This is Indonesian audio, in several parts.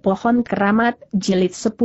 Pohon Keramat, Jilid 10.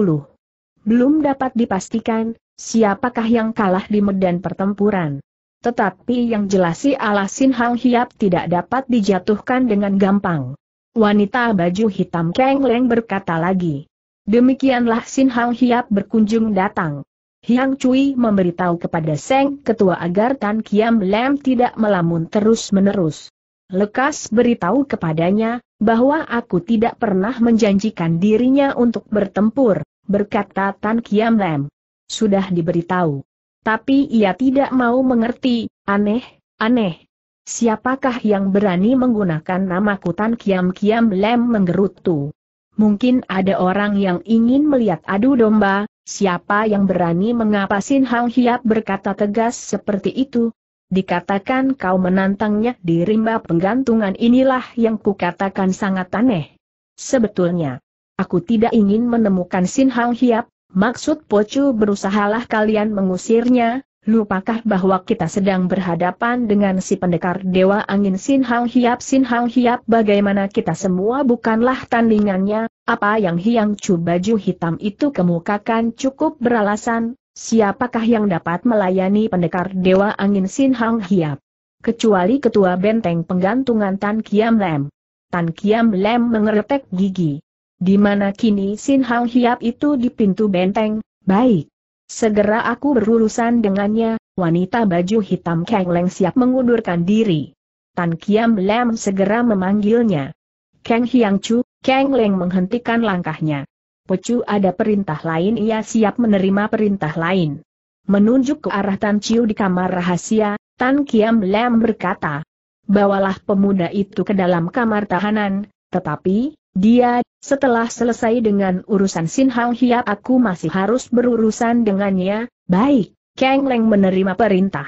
Belum dapat dipastikan, siapakah yang kalah di medan pertempuran. Tetapi yang jelas si Alasin Hang Hiap tidak dapat dijatuhkan dengan gampang. Wanita baju hitam Keng Leng berkata lagi. Demikianlah Sin Hang Hiap berkunjung datang. Hiang Cui memberitahu kepada Seng Ketua agar Tan Kiam Lem tidak melamun terus-menerus. Lekas beritahu kepadanya, bahwa aku tidak pernah menjanjikan dirinya untuk bertempur, berkata Tan Kiam Lem. Sudah diberitahu. Tapi ia tidak mau mengerti, aneh, aneh. Siapakah yang berani menggunakan nama Tan Kiam Kiam Lem menggerutu? Mungkin ada orang yang ingin melihat adu domba, siapa yang berani mengapasin Hang Hiap berkata tegas seperti itu, Dikatakan kau menantangnya di rimba penggantungan inilah yang kukatakan sangat aneh. Sebetulnya, aku tidak ingin menemukan Sin Hang Hiap, maksud Pocu berusahalah kalian mengusirnya, lupakah bahwa kita sedang berhadapan dengan si pendekar Dewa Angin Sin Hang Hiap Sin Hang Hiap bagaimana kita semua bukanlah tandingannya, apa yang Hiang Chu baju hitam itu kemukakan cukup beralasan, Siapakah yang dapat melayani pendekar Dewa Angin Sin Hang Hiap? Kecuali ketua benteng penggantungan Tan Kiam Lem. Tan Kiam Lem mengeretek gigi. Di mana kini Sin Hang Hiap itu di pintu benteng, baik. Segera aku berurusan dengannya, wanita baju hitam Kang Leng siap mengundurkan diri. Tan Kiam Lem segera memanggilnya. Kang Hiang Chu, Kang Leng menghentikan langkahnya. Pecu ada perintah lain ia siap menerima perintah lain. Menunjuk ke arah Tan Chiu di kamar rahasia, Tan Kiam Lam berkata, Bawalah pemuda itu ke dalam kamar tahanan, tetapi, dia, setelah selesai dengan urusan Sin Hang Hiap aku masih harus berurusan dengannya, baik, Kang Leng menerima perintah.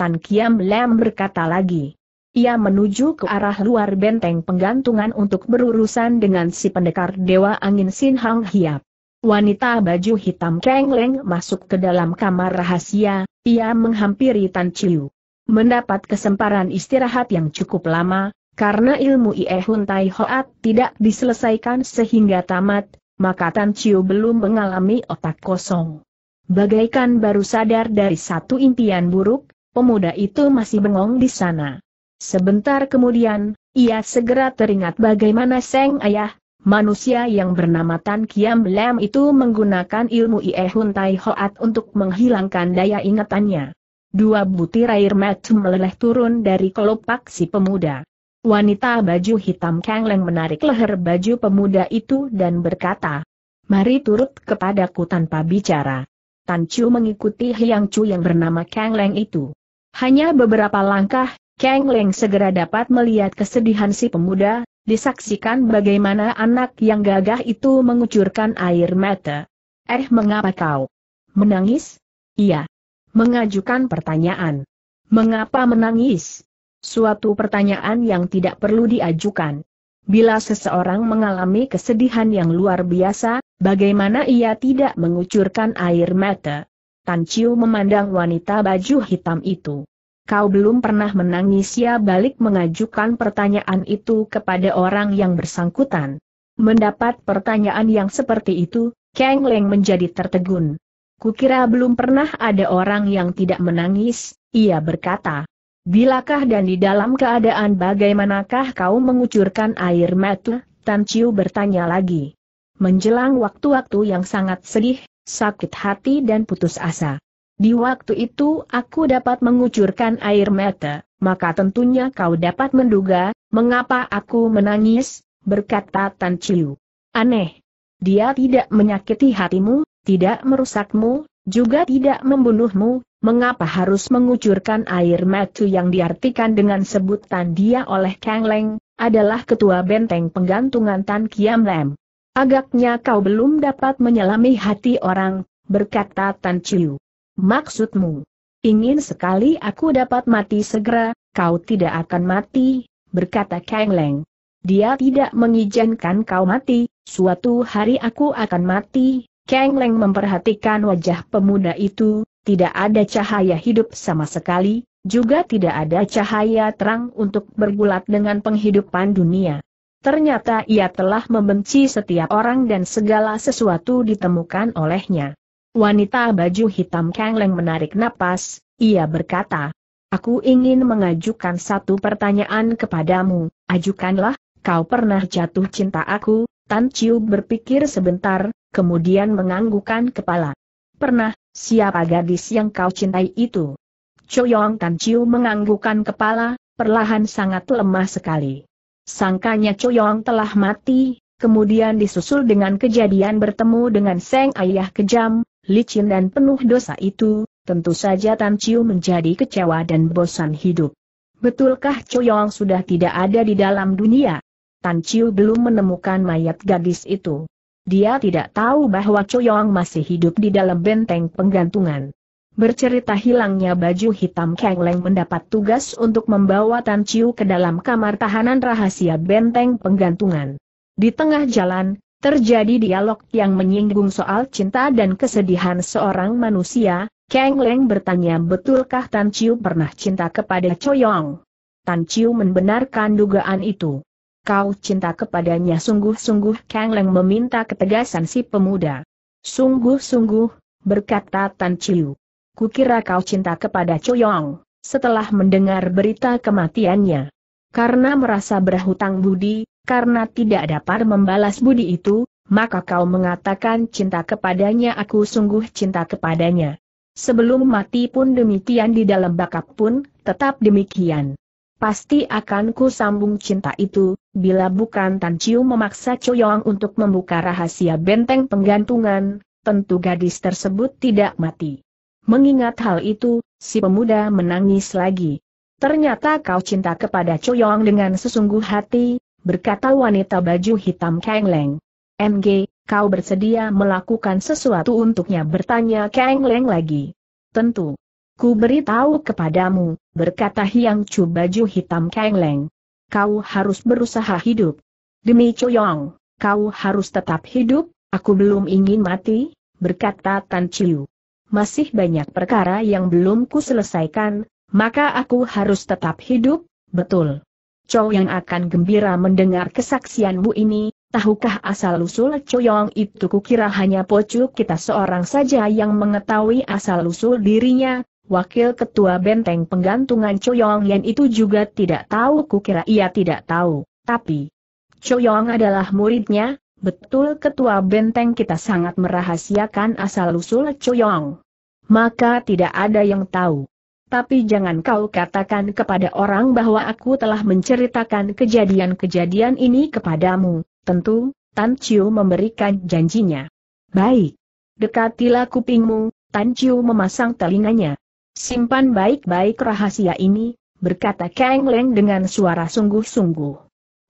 Tan Kiam Lam berkata lagi, ia menuju ke arah luar benteng penggantungan untuk berurusan dengan si pendekar Dewa Angin Sin Hang Hiap. Wanita baju hitam Kang Leng masuk ke dalam kamar rahasia, ia menghampiri Tan Chiu. Mendapat kesempatan istirahat yang cukup lama, karena ilmu Ie Hun Tai Hoat tidak diselesaikan sehingga tamat, maka Tan Chiu belum mengalami otak kosong. Bagaikan baru sadar dari satu impian buruk, pemuda itu masih bengong di sana. Sebentar kemudian, ia segera teringat bagaimana Seng Ayah, manusia yang bernama Tan Kiam Lam itu menggunakan ilmu Ie Hun Tai Hoat untuk menghilangkan daya ingatannya. Dua butir air mata meleleh turun dari kelopak si pemuda. Wanita baju hitam Kang Leng menarik leher baju pemuda itu dan berkata, Mari turut kepadaku tanpa bicara. Tan Chu mengikuti Hyang Chu yang bernama Kang Leng itu. Hanya beberapa langkah, Kang Leng segera dapat melihat kesedihan si pemuda, disaksikan bagaimana anak yang gagah itu mengucurkan air mata. Eh mengapa kau? Menangis? Iya. Mengajukan pertanyaan. Mengapa menangis? Suatu pertanyaan yang tidak perlu diajukan. Bila seseorang mengalami kesedihan yang luar biasa, bagaimana ia tidak mengucurkan air mata? Tan Chiu memandang wanita baju hitam itu kau belum pernah menangis ya balik mengajukan pertanyaan itu kepada orang yang bersangkutan. Mendapat pertanyaan yang seperti itu, Kang Leng menjadi tertegun. Kukira belum pernah ada orang yang tidak menangis, ia berkata. Bilakah dan di dalam keadaan bagaimanakah kau mengucurkan air mata? Tan Chiu bertanya lagi. Menjelang waktu-waktu yang sangat sedih, sakit hati dan putus asa. Di waktu itu aku dapat mengucurkan air mata, maka tentunya kau dapat menduga, mengapa aku menangis, berkata Tan Chiu. Aneh. Dia tidak menyakiti hatimu, tidak merusakmu, juga tidak membunuhmu, mengapa harus mengucurkan air mata yang diartikan dengan sebutan dia oleh Kang Leng, adalah ketua benteng penggantungan Tan Kiam Lem. Agaknya kau belum dapat menyelami hati orang, berkata Tan Chiu. Maksudmu? Ingin sekali aku dapat mati segera, kau tidak akan mati, berkata Kang Leng. Dia tidak mengizinkan kau mati, suatu hari aku akan mati. Kang Leng memperhatikan wajah pemuda itu, tidak ada cahaya hidup sama sekali, juga tidak ada cahaya terang untuk bergulat dengan penghidupan dunia. Ternyata ia telah membenci setiap orang dan segala sesuatu ditemukan olehnya. Wanita baju hitam Kang Leng menarik napas, ia berkata, Aku ingin mengajukan satu pertanyaan kepadamu, ajukanlah, kau pernah jatuh cinta aku, Tan Chiu berpikir sebentar, kemudian menganggukkan kepala. Pernah, siapa gadis yang kau cintai itu? Choyong Tan Chiu menganggukkan kepala, perlahan sangat lemah sekali. Sangkanya Choyong telah mati, kemudian disusul dengan kejadian bertemu dengan Seng Ayah Kejam, licin dan penuh dosa itu, tentu saja Tan Chiu menjadi kecewa dan bosan hidup. Betulkah Choyong sudah tidak ada di dalam dunia? Tan Chiu belum menemukan mayat gadis itu. Dia tidak tahu bahwa Choyong masih hidup di dalam benteng penggantungan. Bercerita hilangnya baju hitam Kang Leng mendapat tugas untuk membawa Tan Chiu ke dalam kamar tahanan rahasia benteng penggantungan. Di tengah jalan, Terjadi dialog yang menyinggung soal cinta dan kesedihan seorang manusia, Kang Leng bertanya betulkah Tan Chiu pernah cinta kepada Choyong? Tan Chiu membenarkan dugaan itu. Kau cinta kepadanya sungguh-sungguh Kang Leng meminta ketegasan si pemuda. Sungguh-sungguh, berkata Tan Chiu. Kukira kau cinta kepada Choyong, setelah mendengar berita kematiannya karena merasa berhutang budi, karena tidak dapat membalas budi itu, maka kau mengatakan cinta kepadanya aku sungguh cinta kepadanya. Sebelum mati pun demikian di dalam bakap pun, tetap demikian. Pasti akan ku sambung cinta itu, bila bukan Tan Chiu memaksa Choyong untuk membuka rahasia benteng penggantungan, tentu gadis tersebut tidak mati. Mengingat hal itu, si pemuda menangis lagi. Ternyata kau cinta kepada Choyong dengan sesungguh hati, berkata wanita baju hitam Kang Leng. MG, kau bersedia melakukan sesuatu untuknya bertanya Kang Leng lagi. Tentu. Ku beritahu kepadamu, berkata hiang Chu baju hitam Kang Leng. Kau harus berusaha hidup. Demi Choyong, kau harus tetap hidup, aku belum ingin mati, berkata Tan Chiu. Masih banyak perkara yang belum ku selesaikan, maka aku harus tetap hidup, betul. Chow yang akan gembira mendengar kesaksianmu ini, tahukah asal-usul Choyong itu kukira hanya pocu kita seorang saja yang mengetahui asal-usul dirinya, wakil ketua benteng penggantungan Choyong yang itu juga tidak tahu kukira ia tidak tahu, tapi Choyong adalah muridnya, betul ketua benteng kita sangat merahasiakan asal-usul Choyong. Maka tidak ada yang tahu. Tapi jangan kau katakan kepada orang bahwa aku telah menceritakan kejadian-kejadian ini kepadamu. Tentu, Tan Chiu memberikan janjinya. Baik. Dekatilah kupingmu, Tan Chiu memasang telinganya. Simpan baik-baik rahasia ini, berkata Kang Leng dengan suara sungguh-sungguh.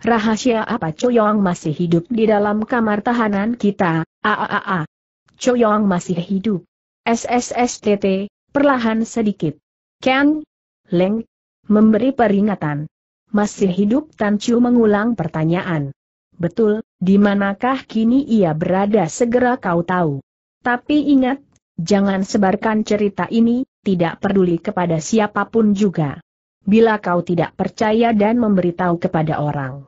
Rahasia apa Choyong masih hidup di dalam kamar tahanan kita, aaa. Choyong masih hidup. SSSTT, perlahan sedikit. Ken, Leng, memberi peringatan. Masih hidup Tan Chu mengulang pertanyaan. Betul, di manakah kini ia berada segera kau tahu. Tapi ingat, jangan sebarkan cerita ini, tidak peduli kepada siapapun juga. Bila kau tidak percaya dan memberitahu kepada orang.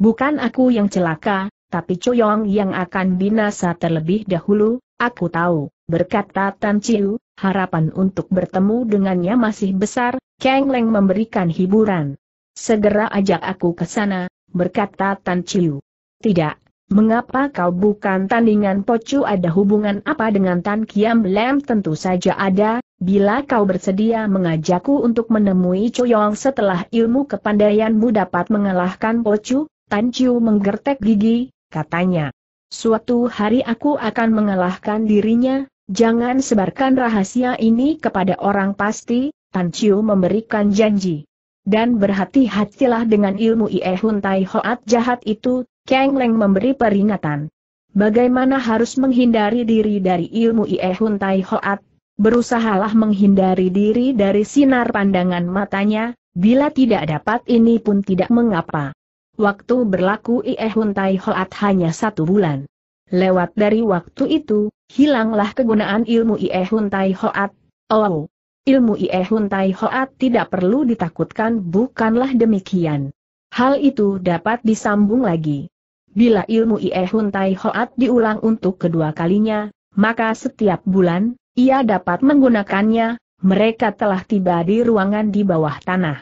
Bukan aku yang celaka, tapi Choyong yang akan binasa terlebih dahulu, aku tahu. Berkata Tan Chiu, harapan untuk bertemu dengannya masih besar, Kang Leng memberikan hiburan. Segera ajak aku ke sana, berkata Tan Chiu. Tidak, mengapa kau bukan tandingan Pocu ada hubungan apa dengan Tan Kiam Lem tentu saja ada, bila kau bersedia mengajakku untuk menemui Choyong setelah ilmu kepandaianmu dapat mengalahkan Pocu, Tan Chiu menggertek gigi, katanya. Suatu hari aku akan mengalahkan dirinya, Jangan sebarkan rahasia ini kepada orang pasti, Tan Chiu memberikan janji. Dan berhati-hatilah dengan ilmu Ie Hun Tai Hoat jahat itu, Kang Leng memberi peringatan. Bagaimana harus menghindari diri dari ilmu Ie Hun Tai Hoat? Berusahalah menghindari diri dari sinar pandangan matanya, bila tidak dapat ini pun tidak mengapa. Waktu berlaku Ie Hun Tai Hoat hanya satu bulan. Lewat dari waktu itu, hilanglah kegunaan ilmu Ie Hun Tai Hoat. Oh, ilmu Ie Hun Tai Hoat tidak perlu ditakutkan bukanlah demikian. Hal itu dapat disambung lagi. Bila ilmu Ie Hun Tai Hoat diulang untuk kedua kalinya, maka setiap bulan, ia dapat menggunakannya, mereka telah tiba di ruangan di bawah tanah.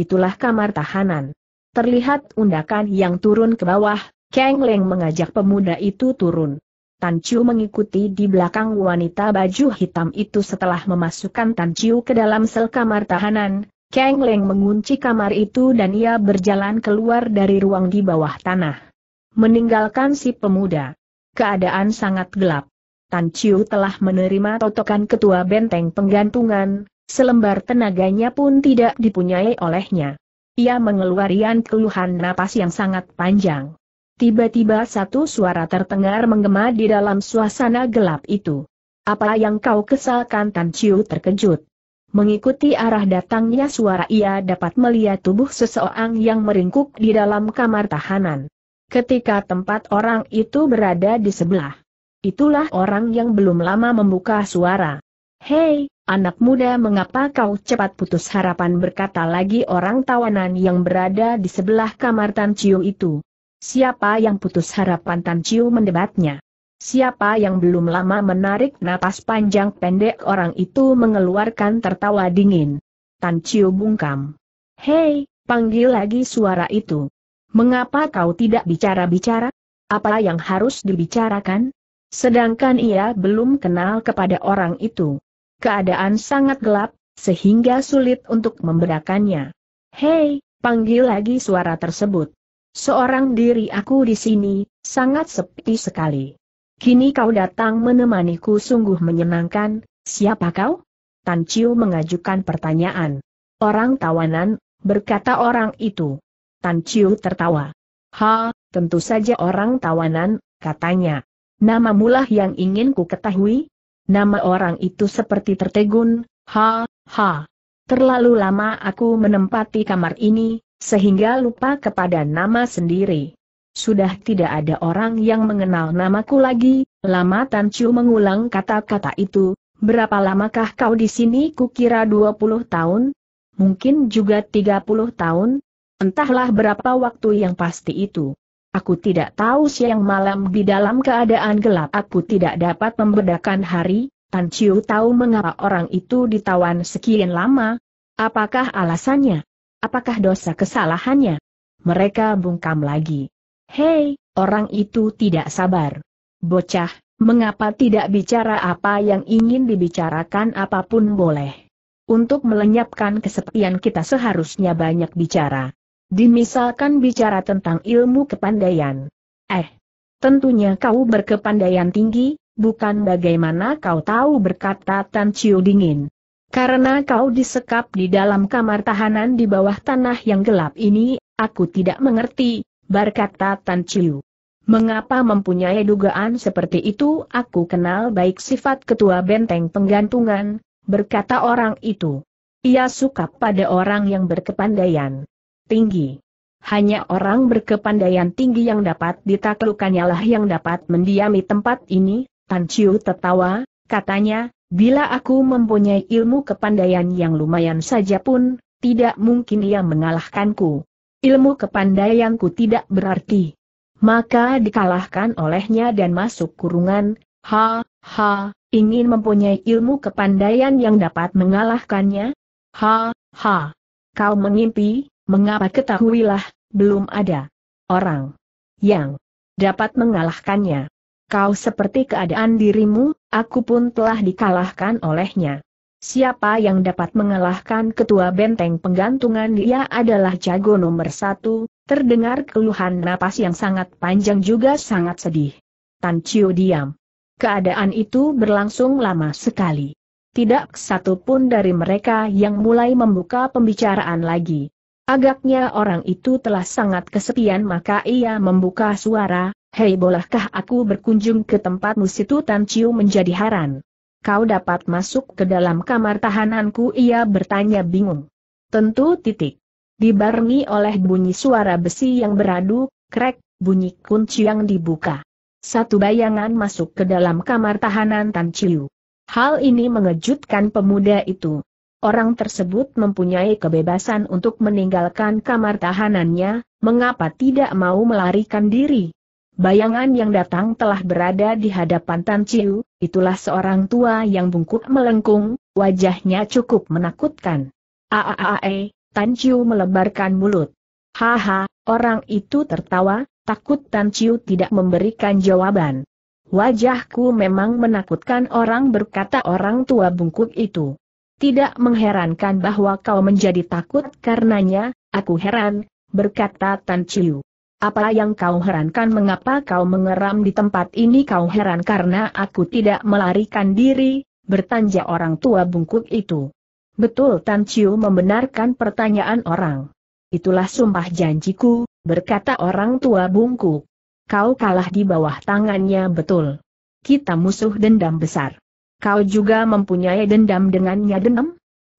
Itulah kamar tahanan. Terlihat undakan yang turun ke bawah, Kang Leng mengajak pemuda itu turun. Tan Chiu mengikuti di belakang wanita baju hitam itu setelah memasukkan Tan Chiu ke dalam sel kamar tahanan, Kang Leng mengunci kamar itu dan ia berjalan keluar dari ruang di bawah tanah. Meninggalkan si pemuda. Keadaan sangat gelap. Tan Chiu telah menerima totokan ketua benteng penggantungan, selembar tenaganya pun tidak dipunyai olehnya. Ia mengeluarkan keluhan napas yang sangat panjang. Tiba-tiba satu suara tertengar menggema di dalam suasana gelap itu. Apa yang kau kesalkan Tan Chiu terkejut. Mengikuti arah datangnya suara ia dapat melihat tubuh seseorang yang meringkuk di dalam kamar tahanan. Ketika tempat orang itu berada di sebelah. Itulah orang yang belum lama membuka suara. Hei, anak muda mengapa kau cepat putus harapan berkata lagi orang tawanan yang berada di sebelah kamar Tan Chiu itu. Siapa yang putus harapan Tan Chiu mendebatnya? Siapa yang belum lama menarik napas panjang pendek orang itu mengeluarkan tertawa dingin. Tan Chiu bungkam. Hei, panggil lagi suara itu. Mengapa kau tidak bicara-bicara? Apa yang harus dibicarakan? Sedangkan ia belum kenal kepada orang itu. Keadaan sangat gelap, sehingga sulit untuk membedakannya. Hei, panggil lagi suara tersebut. Seorang diri aku di sini, sangat sepi sekali. Kini kau datang menemaniku sungguh menyenangkan, siapa kau? Tan Chiu mengajukan pertanyaan. Orang tawanan, berkata orang itu. Tan Chiu tertawa. Ha, tentu saja orang tawanan, katanya. Nama mulah yang ingin ku ketahui? Nama orang itu seperti tertegun, ha, ha. Terlalu lama aku menempati kamar ini, sehingga lupa kepada nama sendiri. Sudah tidak ada orang yang mengenal namaku lagi, lama Tan Chu mengulang kata-kata itu, berapa lamakah kau di sini kukira 20 tahun? Mungkin juga 30 tahun? Entahlah berapa waktu yang pasti itu. Aku tidak tahu siang malam di dalam keadaan gelap aku tidak dapat membedakan hari, Tan Chiu tahu mengapa orang itu ditawan sekian lama. Apakah alasannya? apakah dosa kesalahannya? Mereka bungkam lagi. Hei, orang itu tidak sabar. Bocah, mengapa tidak bicara apa yang ingin dibicarakan apapun boleh? Untuk melenyapkan kesepian kita seharusnya banyak bicara. Dimisalkan bicara tentang ilmu kepandaian. Eh, tentunya kau berkepandaian tinggi, bukan bagaimana kau tahu berkata Tan Chiu dingin. Karena kau disekap di dalam kamar tahanan di bawah tanah yang gelap ini, aku tidak mengerti, berkata Tan Chiu. Mengapa mempunyai dugaan seperti itu aku kenal baik sifat ketua benteng penggantungan, berkata orang itu. Ia suka pada orang yang berkepandaian tinggi. Hanya orang berkepandaian tinggi yang dapat ditaklukannya lah yang dapat mendiami tempat ini, Tan Chiu tertawa, katanya, Bila aku mempunyai ilmu kepandaian yang lumayan saja pun, tidak mungkin ia mengalahkanku. Ilmu kepandaianku tidak berarti. Maka dikalahkan olehnya dan masuk kurungan, ha, ha, ingin mempunyai ilmu kepandaian yang dapat mengalahkannya? Ha, ha. Kau mengimpi, mengapa ketahuilah, belum ada orang yang dapat mengalahkannya. Kau seperti keadaan dirimu, aku pun telah dikalahkan olehnya. Siapa yang dapat mengalahkan ketua benteng penggantungan dia adalah jago nomor satu, terdengar keluhan napas yang sangat panjang juga sangat sedih. Tan Chiu diam. Keadaan itu berlangsung lama sekali. Tidak satu pun dari mereka yang mulai membuka pembicaraan lagi. Agaknya orang itu telah sangat kesepian maka ia membuka suara, Hei bolehkah aku berkunjung ke tempatmu situ Tan Chiu menjadi haran. Kau dapat masuk ke dalam kamar tahananku ia bertanya bingung. Tentu titik. Dibarengi oleh bunyi suara besi yang beradu, krek, bunyi kunci yang dibuka. Satu bayangan masuk ke dalam kamar tahanan Tan Chiu. Hal ini mengejutkan pemuda itu. Orang tersebut mempunyai kebebasan untuk meninggalkan kamar tahanannya, mengapa tidak mau melarikan diri? Bayangan yang datang telah berada di hadapan Tan Chiu, itulah seorang tua yang bungkuk melengkung, wajahnya cukup menakutkan. Aaae, Tan Chiu melebarkan mulut. Haha, orang itu tertawa, takut Tan Chiu tidak memberikan jawaban. Wajahku memang menakutkan orang berkata orang tua bungkuk itu. Tidak mengherankan bahwa kau menjadi takut karenanya, aku heran, berkata Tan Chiu. Apa yang kau herankan mengapa kau mengeram di tempat ini kau heran karena aku tidak melarikan diri, bertanya orang tua bungkuk itu. Betul Tan Chiu membenarkan pertanyaan orang. Itulah sumpah janjiku, berkata orang tua bungkuk. Kau kalah di bawah tangannya betul. Kita musuh dendam besar. Kau juga mempunyai dendam dengannya dendam?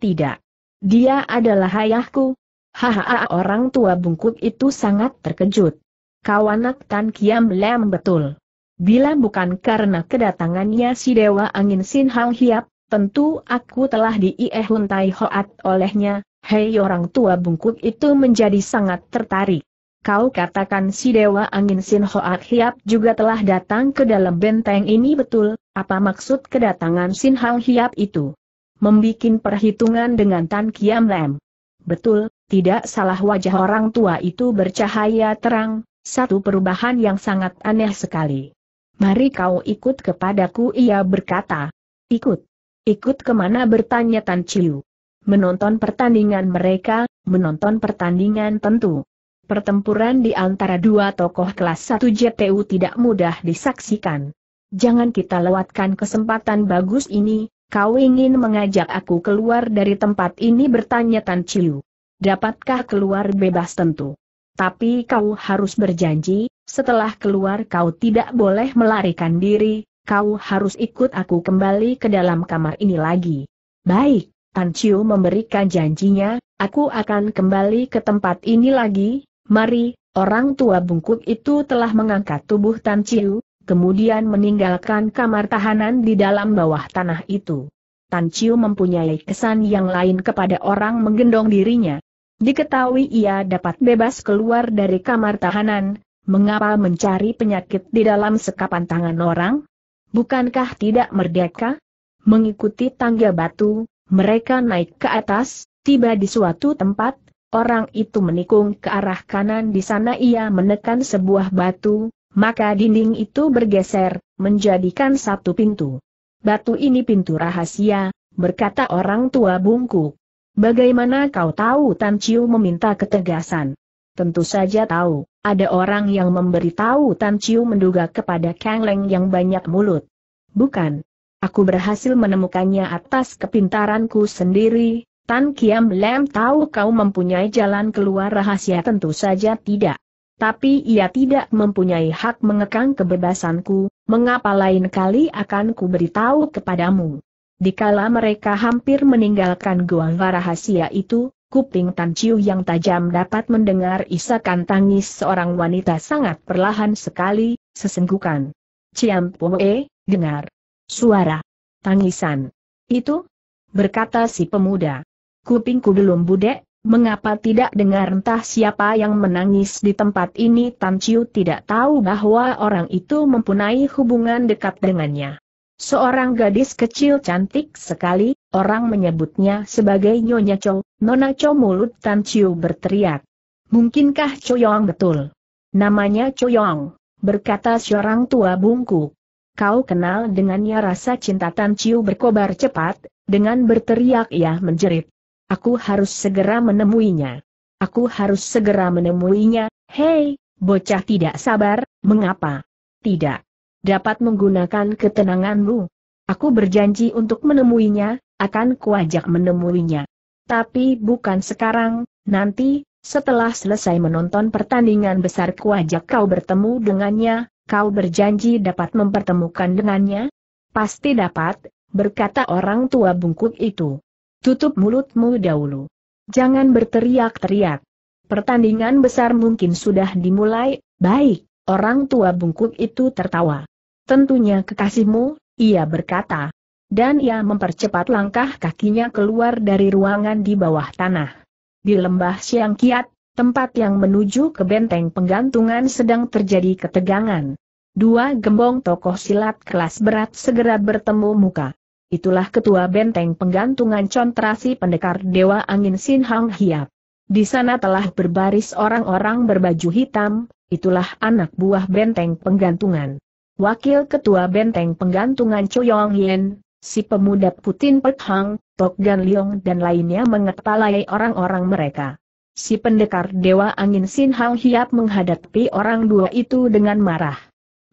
Tidak. Dia adalah ayahku, Hahaha orang tua bungkuk itu sangat terkejut. Kawanak Tan Kiam Lam betul. Bila bukan karena kedatangannya si Dewa Angin Sin Hang Hiap, tentu aku telah diiehuntai hoat olehnya, hei orang tua bungkuk itu menjadi sangat tertarik. Kau katakan si Dewa Angin Sin Hoat Hiap juga telah datang ke dalam benteng ini betul, apa maksud kedatangan Sin Hang Hiap itu? Membikin perhitungan dengan Tan Kiam Lem. Betul, tidak salah wajah orang tua itu bercahaya terang, satu perubahan yang sangat aneh sekali. Mari kau ikut kepadaku ia berkata. Ikut. Ikut kemana bertanya Tan Chiu. Menonton pertandingan mereka, menonton pertandingan tentu. Pertempuran di antara dua tokoh kelas 1 JTU tidak mudah disaksikan. Jangan kita lewatkan kesempatan bagus ini, kau ingin mengajak aku keluar dari tempat ini bertanya Tan Chiu. Dapatkah keluar bebas tentu? Tapi kau harus berjanji, setelah keluar kau tidak boleh melarikan diri, kau harus ikut aku kembali ke dalam kamar ini lagi. Baik, Tan Chiu memberikan janjinya, aku akan kembali ke tempat ini lagi, mari, orang tua bungkuk itu telah mengangkat tubuh Tan Chiu, kemudian meninggalkan kamar tahanan di dalam bawah tanah itu. Tan Chiu mempunyai kesan yang lain kepada orang menggendong dirinya, Diketahui ia dapat bebas keluar dari kamar tahanan, mengapa mencari penyakit di dalam sekapan tangan orang? Bukankah tidak merdeka? Mengikuti tangga batu, mereka naik ke atas, tiba di suatu tempat, orang itu menikung ke arah kanan di sana ia menekan sebuah batu, maka dinding itu bergeser, menjadikan satu pintu. Batu ini pintu rahasia, berkata orang tua bungkuk. Bagaimana kau tahu Tan Chiu meminta ketegasan? Tentu saja tahu, ada orang yang memberitahu Tan Chiu menduga kepada Kang Leng yang banyak mulut. Bukan. Aku berhasil menemukannya atas kepintaranku sendiri, Tan Kiam Lem tahu kau mempunyai jalan keluar rahasia tentu saja tidak. Tapi ia tidak mempunyai hak mengekang kebebasanku, mengapa lain kali akan kuberitahu kepadamu. Dikala mereka hampir meninggalkan gua rahasia itu, kuping Tan Chiu yang tajam dapat mendengar isakan tangis seorang wanita sangat perlahan sekali, sesenggukan. Ciam Poe, dengar. Suara. Tangisan. Itu? Berkata si pemuda. Kupingku belum budek, mengapa tidak dengar entah siapa yang menangis di tempat ini Tan Chiu tidak tahu bahwa orang itu mempunyai hubungan dekat dengannya. Seorang gadis kecil cantik sekali, orang menyebutnya sebagai Nyonya Cho, Nona Cho mulut Tan Chiu berteriak. Mungkinkah Choyong betul? Namanya Choyong, berkata seorang tua bungku. Kau kenal dengannya rasa cinta Tan Chiu berkobar cepat, dengan berteriak ia menjerit. Aku harus segera menemuinya. Aku harus segera menemuinya, hei, bocah tidak sabar, mengapa? Tidak dapat menggunakan ketenanganmu. Aku berjanji untuk menemuinya, akan kuajak menemuinya. Tapi bukan sekarang, nanti, setelah selesai menonton pertandingan besar kuajak kau bertemu dengannya, kau berjanji dapat mempertemukan dengannya? Pasti dapat, berkata orang tua bungkuk itu. Tutup mulutmu dahulu. Jangan berteriak-teriak. Pertandingan besar mungkin sudah dimulai, baik, orang tua bungkuk itu tertawa. Tentunya kekasihmu, ia berkata. Dan ia mempercepat langkah kakinya keluar dari ruangan di bawah tanah. Di lembah Siang Kiat, tempat yang menuju ke benteng penggantungan sedang terjadi ketegangan. Dua gembong tokoh silat kelas berat segera bertemu muka. Itulah ketua benteng penggantungan kontrasi pendekar Dewa Angin Sin Hang Hiap. Di sana telah berbaris orang-orang berbaju hitam, itulah anak buah benteng penggantungan. Wakil Ketua Benteng Penggantungan Choyong Yen, si pemuda Putin Pek Hang, Tok Gan Leong dan lainnya mengepalai orang-orang mereka. Si pendekar Dewa Angin Sin Hang Hiap menghadapi orang dua itu dengan marah.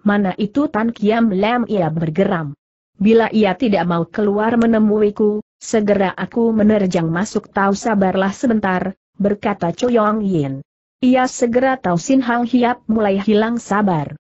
Mana itu Tan Kiam Lam ia bergeram. Bila ia tidak mau keluar menemuiku, segera aku menerjang masuk tahu sabarlah sebentar, berkata Choyong Yin. Ia segera tahu Sin Hang Hiap mulai hilang sabar.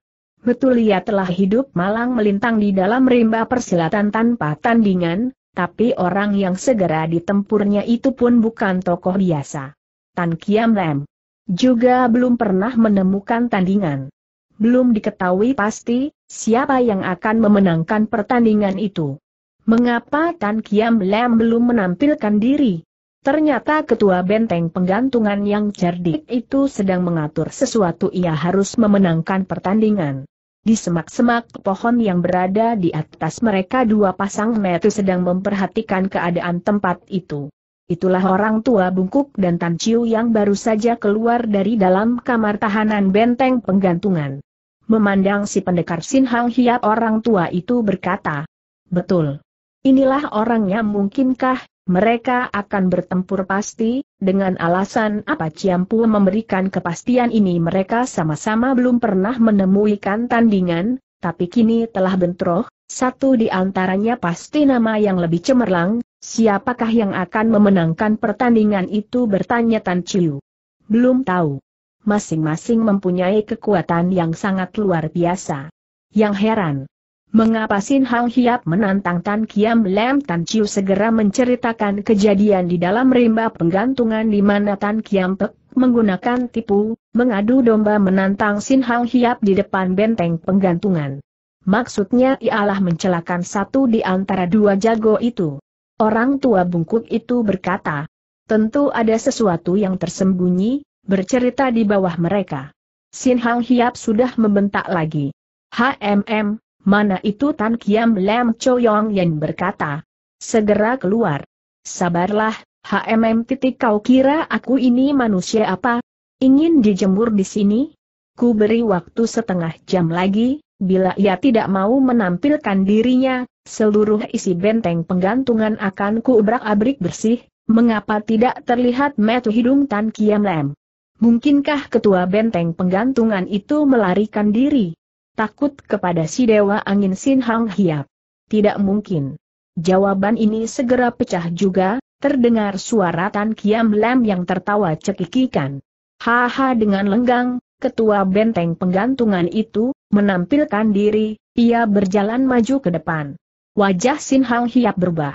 Betul ia telah hidup malang melintang di dalam rimba persilatan tanpa tandingan, tapi orang yang segera ditempurnya itu pun bukan tokoh biasa. Tan Kiam Lam juga belum pernah menemukan tandingan. Belum diketahui pasti, siapa yang akan memenangkan pertandingan itu. Mengapa Tan Kiam Lam belum menampilkan diri? Ternyata ketua benteng penggantungan yang cerdik itu sedang mengatur sesuatu ia harus memenangkan pertandingan. Di semak-semak pohon yang berada di atas mereka dua pasang metu sedang memperhatikan keadaan tempat itu. Itulah orang tua bungkuk dan Tan Chiu yang baru saja keluar dari dalam kamar tahanan benteng penggantungan. Memandang si pendekar Sin Hang Hiap orang tua itu berkata, Betul. Inilah orangnya mungkinkah, mereka akan bertempur pasti, dengan alasan apa Ciampu memberikan kepastian ini mereka sama-sama belum pernah menemuikan tandingan, tapi kini telah bentroh, satu di antaranya pasti nama yang lebih cemerlang, siapakah yang akan memenangkan pertandingan itu bertanya Tan Chiu. Belum tahu. Masing-masing mempunyai kekuatan yang sangat luar biasa. Yang heran, Mengapa Sin Hang Hiap menantang Tan Kiam Lem Tan Chiu segera menceritakan kejadian di dalam rimba penggantungan di mana Tan Kiam Pek menggunakan tipu, mengadu domba menantang Sin Hang Hiap di depan benteng penggantungan. Maksudnya ialah mencelakan satu di antara dua jago itu. Orang tua bungkuk itu berkata, tentu ada sesuatu yang tersembunyi, bercerita di bawah mereka. Sin Hang Hiap sudah membentak lagi. HMM, Mana itu Tan Kiam Lam Choyong yang berkata. Segera keluar. Sabarlah, HMM titik kau kira aku ini manusia apa? Ingin dijemur di sini? Ku beri waktu setengah jam lagi, bila ia tidak mau menampilkan dirinya, seluruh isi benteng penggantungan akan ku abrik bersih, mengapa tidak terlihat metu hidung Tan Kiam Lam? Mungkinkah ketua benteng penggantungan itu melarikan diri? Takut kepada si Dewa Angin Sin Hang Hiap. Tidak mungkin. Jawaban ini segera pecah juga, terdengar suara Tan Kiam Lam yang tertawa cekikikan. Haha dengan lenggang, ketua benteng penggantungan itu, menampilkan diri, ia berjalan maju ke depan. Wajah Sin Hang Hiap berubah.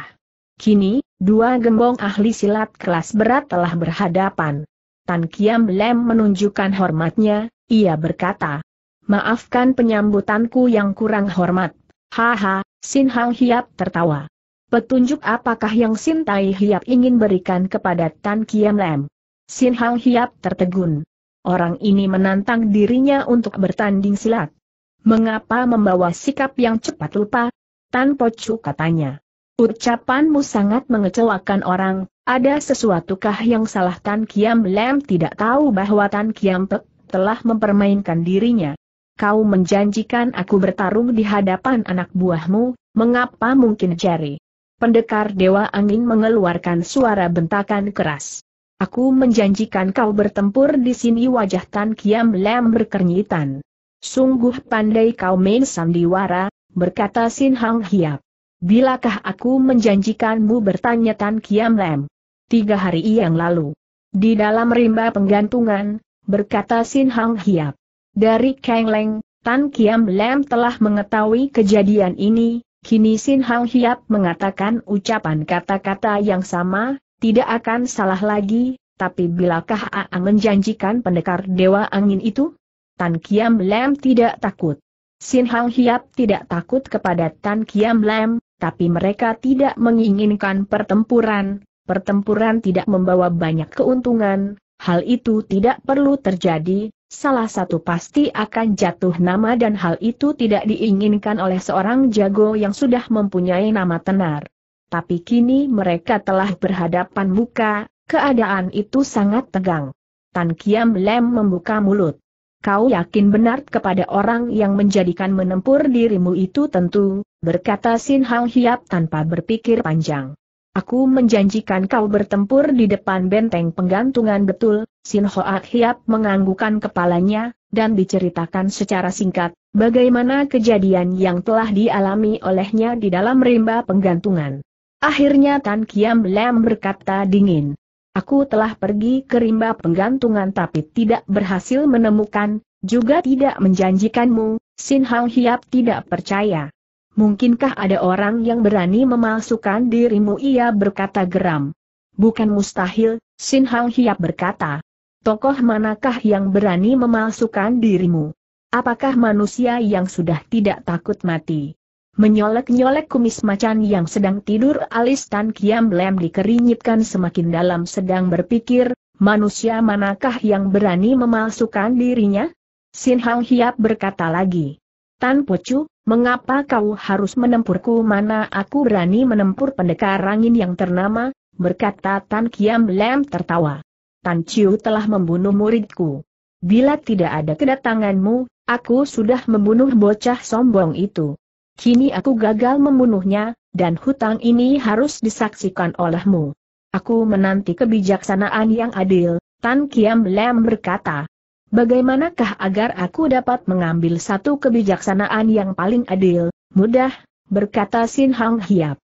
Kini, dua gembong ahli silat kelas berat telah berhadapan. Tan Kiam Lam menunjukkan hormatnya, ia berkata, Maafkan penyambutanku yang kurang hormat. Haha, Sin Hang Hiap tertawa. Petunjuk apakah yang Sin Tai Hiap ingin berikan kepada Tan Kiam Lam? Sin Hang Hiap tertegun. Orang ini menantang dirinya untuk bertanding silat. Mengapa membawa sikap yang cepat lupa? Tan Pocu katanya. Ucapanmu sangat mengecewakan orang, ada sesuatukah yang salah Tan Kiam Lam tidak tahu bahwa Tan Kiam Pek telah mempermainkan dirinya kau menjanjikan aku bertarung di hadapan anak buahmu, mengapa mungkin Jerry? Pendekar Dewa Angin mengeluarkan suara bentakan keras. Aku menjanjikan kau bertempur di sini wajah Tan Kiam Lam berkernyitan. Sungguh pandai kau main sandiwara, berkata Sin Hang Hiap. Bilakah aku menjanjikanmu bertanya Tan Kiam Lam? Tiga hari yang lalu. Di dalam rimba penggantungan, berkata Sin Hang Hiap. Dari Kang Leng, Tan Kiam Lam telah mengetahui kejadian ini, kini Sin Hang Hiap mengatakan ucapan kata-kata yang sama, tidak akan salah lagi, tapi bilakah Aa menjanjikan pendekar Dewa Angin itu? Tan Kiam Lam tidak takut. Sin Hang Hiap tidak takut kepada Tan Kiam Lam, tapi mereka tidak menginginkan pertempuran, pertempuran tidak membawa banyak keuntungan, hal itu tidak perlu terjadi, salah satu pasti akan jatuh nama dan hal itu tidak diinginkan oleh seorang jago yang sudah mempunyai nama tenar. Tapi kini mereka telah berhadapan muka, keadaan itu sangat tegang. Tan Kiam Lem membuka mulut. Kau yakin benar kepada orang yang menjadikan menempur dirimu itu tentu, berkata Sin Hang Hiap tanpa berpikir panjang. Aku menjanjikan kau bertempur di depan benteng penggantungan betul, Sin Hoat Hiap menganggukan kepalanya, dan diceritakan secara singkat, bagaimana kejadian yang telah dialami olehnya di dalam rimba penggantungan. Akhirnya Tan Kiam Lam berkata dingin, Aku telah pergi ke rimba penggantungan tapi tidak berhasil menemukan, juga tidak menjanjikanmu, Sin Hang Hiap tidak percaya. Mungkinkah ada orang yang berani memalsukan dirimu? Ia berkata geram. Bukan mustahil, Sin Hang Hiap berkata. Tokoh manakah yang berani memalsukan dirimu? Apakah manusia yang sudah tidak takut mati? Menyolek-nyolek kumis macan yang sedang tidur alis Tan Kiam Lem dikerinyitkan semakin dalam sedang berpikir, manusia manakah yang berani memalsukan dirinya? Sin Hang Hiap berkata lagi. Tan Pocu, mengapa kau harus menempurku mana aku berani menempur pendekar angin yang ternama, berkata Tan Kiam Lem tertawa. Tan Chiu telah membunuh muridku. Bila tidak ada kedatanganmu, aku sudah membunuh bocah sombong itu. Kini aku gagal membunuhnya, dan hutang ini harus disaksikan olehmu. Aku menanti kebijaksanaan yang adil, Tan Kiam Lem berkata bagaimanakah agar aku dapat mengambil satu kebijaksanaan yang paling adil, mudah, berkata Sin Hang Hiap.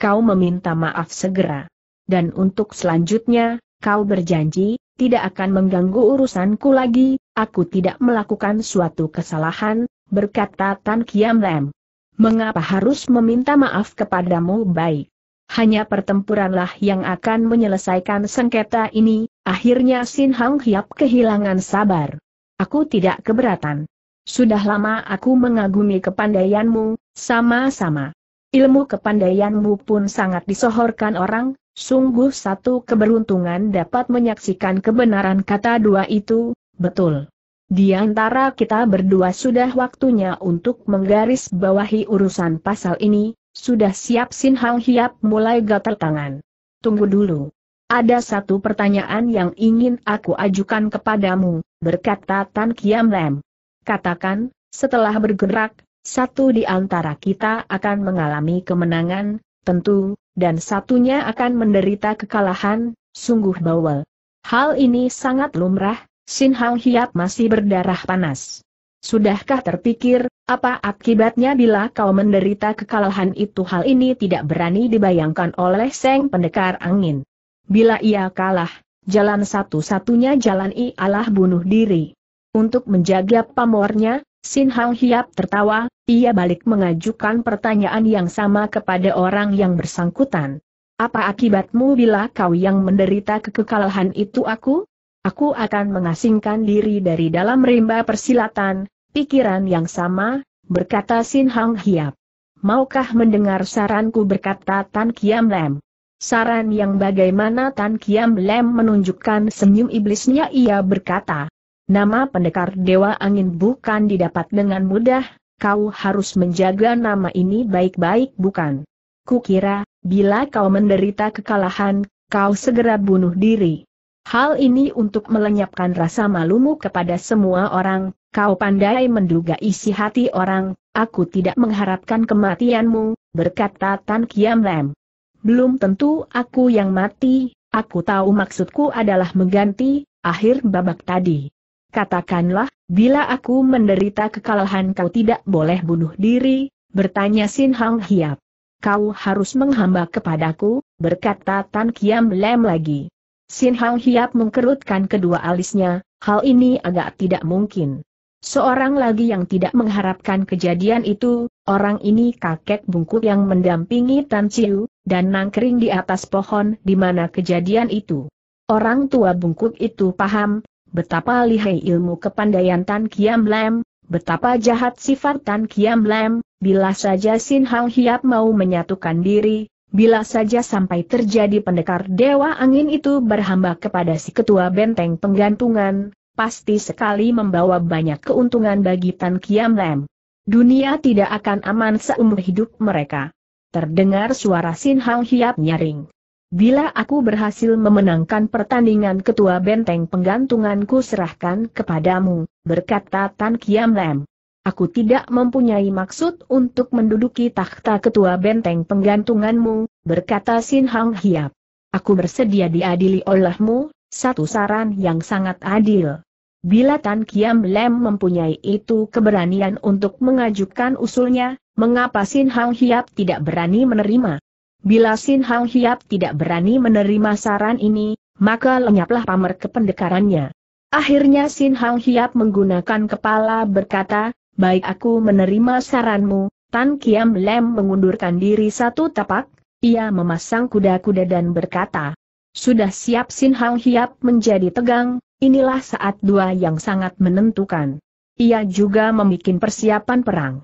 Kau meminta maaf segera. Dan untuk selanjutnya, kau berjanji, tidak akan mengganggu urusanku lagi, aku tidak melakukan suatu kesalahan, berkata Tan Kiam Lam. Mengapa harus meminta maaf kepadamu baik? Hanya pertempuranlah yang akan menyelesaikan sengketa ini, akhirnya Sin Hang Hiap kehilangan sabar. Aku tidak keberatan. Sudah lama aku mengagumi kepandaianmu, sama-sama. Ilmu kepandaianmu pun sangat disohorkan orang, sungguh satu keberuntungan dapat menyaksikan kebenaran kata dua itu, betul. Di antara kita berdua sudah waktunya untuk menggaris bawahi urusan pasal ini, sudah siap Sin Hang Hiap mulai gatal tangan. Tunggu dulu. Ada satu pertanyaan yang ingin aku ajukan kepadamu, berkata Tan Kiam Lem. Katakan, setelah bergerak, satu di antara kita akan mengalami kemenangan, tentu, dan satunya akan menderita kekalahan, sungguh bawel. Hal ini sangat lumrah, Sin Hang Hiap masih berdarah panas. Sudahkah terpikir, apa akibatnya bila kau menderita kekalahan itu hal ini tidak berani dibayangkan oleh Seng Pendekar Angin. Bila ia kalah, jalan satu-satunya jalan ialah bunuh diri. Untuk menjaga pamornya, Sin Hang Hiap tertawa, ia balik mengajukan pertanyaan yang sama kepada orang yang bersangkutan. Apa akibatmu bila kau yang menderita kekekalahan itu aku? Aku akan mengasingkan diri dari dalam rimba persilatan, pikiran yang sama, berkata Sin Hang Hiap. Maukah mendengar saranku berkata Tan Kiam Lem? Saran yang bagaimana Tan Kiam Lem menunjukkan senyum iblisnya ia berkata. Nama pendekar Dewa Angin bukan didapat dengan mudah, kau harus menjaga nama ini baik-baik bukan? Kukira, bila kau menderita kekalahan, kau segera bunuh diri. Hal ini untuk melenyapkan rasa malumu kepada semua orang, kau pandai menduga isi hati orang, aku tidak mengharapkan kematianmu, berkata Tan Kiam Lem. Belum tentu aku yang mati, aku tahu maksudku adalah mengganti, akhir babak tadi. Katakanlah, bila aku menderita kekalahan kau tidak boleh bunuh diri, bertanya Sin Hang Hiap. Kau harus menghamba kepadaku, berkata Tan Kiam Lem lagi. Sin Hang Hiap mengkerutkan kedua alisnya, hal ini agak tidak mungkin. Seorang lagi yang tidak mengharapkan kejadian itu, orang ini kakek bungkuk yang mendampingi Tan Chiu, dan nangkering di atas pohon di mana kejadian itu. Orang tua bungkuk itu paham, betapa lihai ilmu kepandaian Tan Kiam Lam, betapa jahat sifat Tan Kiam Lam, bila saja Sin Hang Hiap mau menyatukan diri, bila saja sampai terjadi pendekar Dewa Angin itu berhamba kepada si ketua benteng penggantungan, pasti sekali membawa banyak keuntungan bagi Tan Kiam Lem. Dunia tidak akan aman seumur hidup mereka. Terdengar suara Sin Hang Hiap nyaring. Bila aku berhasil memenangkan pertandingan ketua benteng penggantunganku serahkan kepadamu, berkata Tan Kiam Lem. Aku tidak mempunyai maksud untuk menduduki takhta ketua benteng penggantunganmu, berkata Sin Hang Hiap. Aku bersedia diadili olehmu, satu saran yang sangat adil. Bila Tan Kiam Lem mempunyai itu keberanian untuk mengajukan usulnya, mengapa Sin Hang Hiap tidak berani menerima? Bila Sin Hang Hiap tidak berani menerima saran ini, maka lenyaplah pamer kependekarannya. Akhirnya Sin Hang Hiap menggunakan kepala berkata, baik aku menerima saranmu, Tan Kiam Lem mengundurkan diri satu tapak, ia memasang kuda-kuda dan berkata, Sudah siap Sin Hang Hiap menjadi tegang, inilah saat dua yang sangat menentukan. Ia juga membuat persiapan perang.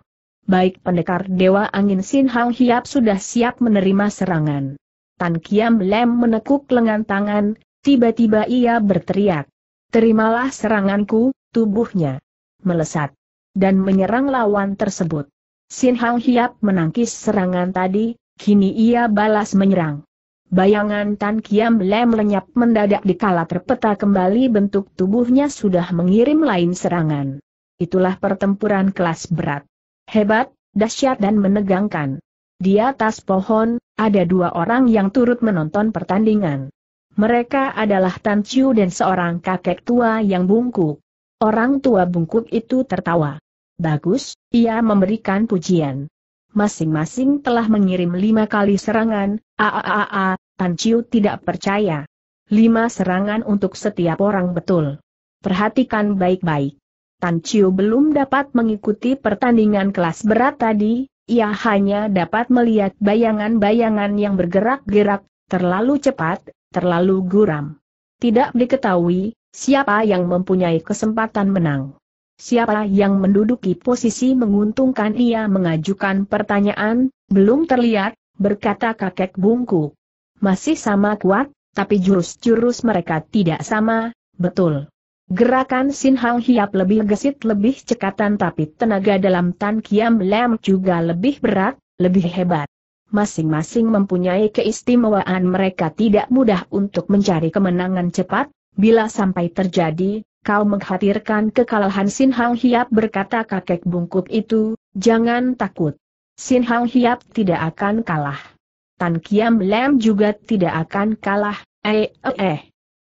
Baik pendekar Dewa Angin Sin Hang Hiap sudah siap menerima serangan. Tan Kiam Lem menekuk lengan tangan, tiba-tiba ia berteriak. Terimalah seranganku, tubuhnya. Melesat dan menyerang lawan tersebut. Sin Hang Hiap menangkis serangan tadi, kini ia balas menyerang. Bayangan Tan Kiam Lem lenyap mendadak di kala terpeta kembali bentuk tubuhnya sudah mengirim lain serangan. Itulah pertempuran kelas berat. Hebat, dahsyat dan menegangkan. Di atas pohon, ada dua orang yang turut menonton pertandingan. Mereka adalah Tan Chiu dan seorang kakek tua yang bungkuk. Orang tua bungkuk itu tertawa. Bagus, ia memberikan pujian. Masing-masing telah mengirim lima kali serangan, aaaaa, Tan Chiu tidak percaya. Lima serangan untuk setiap orang betul. Perhatikan baik-baik. Tan Chiu belum dapat mengikuti pertandingan kelas berat tadi, ia hanya dapat melihat bayangan-bayangan yang bergerak-gerak, terlalu cepat, terlalu guram. Tidak diketahui, Siapa yang mempunyai kesempatan menang? Siapa yang menduduki posisi menguntungkan ia mengajukan pertanyaan, belum terlihat, berkata kakek bungku. Masih sama kuat, tapi jurus-jurus mereka tidak sama, betul. Gerakan Sin Hang Hiap lebih gesit lebih cekatan tapi tenaga dalam Tan Kiam Lem juga lebih berat, lebih hebat. Masing-masing mempunyai keistimewaan mereka tidak mudah untuk mencari kemenangan cepat, Bila sampai terjadi, kau mengkhawatirkan kekalahan Sin Hang Hiap berkata kakek bungkuk itu, jangan takut. Sin Hang Hiap tidak akan kalah. Tan Kiam Lam juga tidak akan kalah, eh eh eh.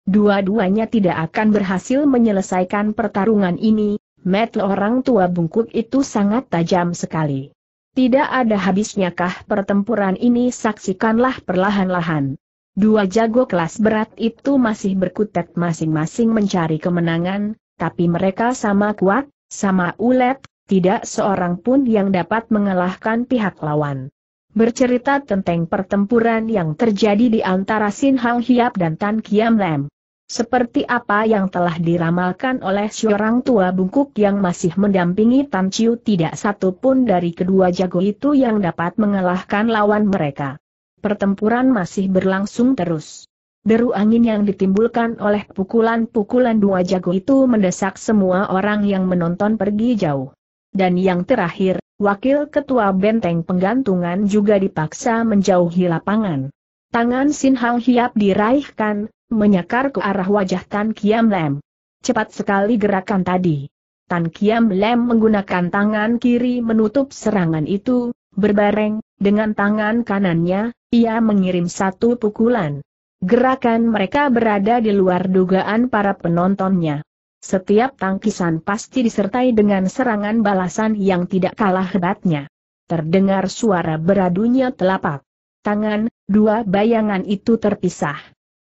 Dua-duanya tidak akan berhasil menyelesaikan pertarungan ini, met orang tua bungkuk itu sangat tajam sekali. Tidak ada habisnya kah pertempuran ini saksikanlah perlahan-lahan. Dua jago kelas berat itu masih berkutat masing-masing mencari kemenangan, tapi mereka sama kuat, sama ulet, tidak seorang pun yang dapat mengalahkan pihak lawan. Bercerita tentang pertempuran yang terjadi di antara Sin Hang Hiap dan Tan Kiam Lem. Seperti apa yang telah diramalkan oleh seorang tua bungkuk yang masih mendampingi Tan Chiu tidak satu pun dari kedua jago itu yang dapat mengalahkan lawan mereka pertempuran masih berlangsung terus. Deru angin yang ditimbulkan oleh pukulan-pukulan dua jago itu mendesak semua orang yang menonton pergi jauh. Dan yang terakhir, wakil ketua benteng penggantungan juga dipaksa menjauhi lapangan. Tangan Sin Hang Hiap diraihkan, menyekar ke arah wajah Tan Kiam Lem. Cepat sekali gerakan tadi. Tan Kiam Lem menggunakan tangan kiri menutup serangan itu, berbareng, dengan tangan kanannya, ia mengirim satu pukulan. Gerakan mereka berada di luar dugaan para penontonnya. Setiap tangkisan pasti disertai dengan serangan balasan yang tidak kalah hebatnya. Terdengar suara beradunya telapak. Tangan, dua bayangan itu terpisah.